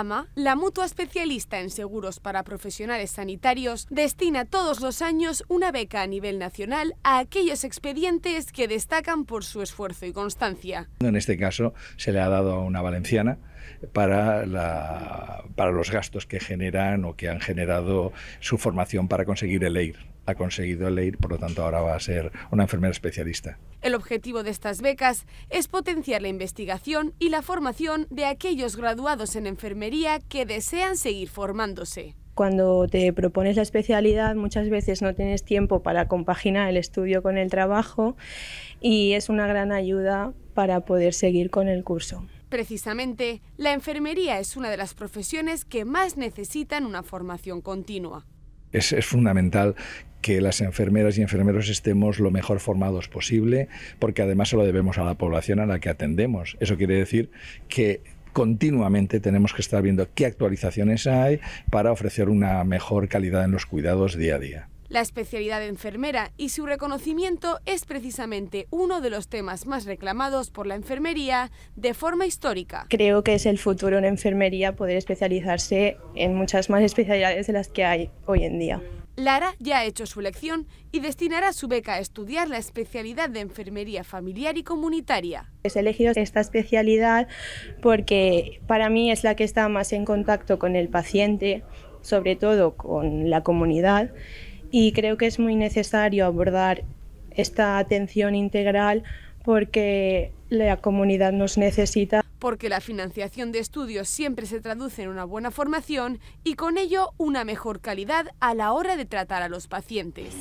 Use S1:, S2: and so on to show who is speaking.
S1: AMA, la mutua especialista en seguros para profesionales sanitarios, destina todos los años una beca a nivel nacional a aquellos expedientes que destacan por su esfuerzo y constancia.
S2: En este caso se le ha dado a una valenciana para la para los gastos que generan o que han generado su formación para conseguir el EIR. Ha conseguido el EIR, por lo tanto ahora va a ser una enfermera especialista.
S1: El objetivo de estas becas es potenciar la investigación y la formación de aquellos graduados en enfermería que desean seguir formándose
S3: cuando te propones la especialidad muchas veces no tienes tiempo para compaginar el estudio con el trabajo y es una gran ayuda para poder seguir con el curso.
S1: Precisamente, la enfermería es una de las profesiones que más necesitan una formación continua.
S2: Es, fundamental que las enfermeras y enfermeros estemos lo mejor formados posible, porque además se lo debemos a la población a la que atendemos. Eso quiere decir que continuamente tenemos que estar viendo qué actualizaciones hay para ofrecer una mejor calidad en los cuidados día a día.
S1: La especialidad de enfermera y su reconocimiento es precisamente uno de los temas más reclamados por la enfermería de forma histórica.
S3: Creo que es el futuro en enfermería poder especializarse en muchas más especialidades de las que hay hoy en día.
S1: Lara ya ha hecho su elección y destinará su beca a estudiar la especialidad de enfermería familiar y comunitaria.
S3: He elegido esta especialidad porque para mí es la que está más en contacto con el paciente, sobre todo con la comunidad y creo que es muy necesario abordar esta atención integral porque la comunidad nos necesita.
S1: Porque la financiación de estudios siempre se traduce en una buena formación y con ello una mejor calidad a la hora de tratar a los pacientes.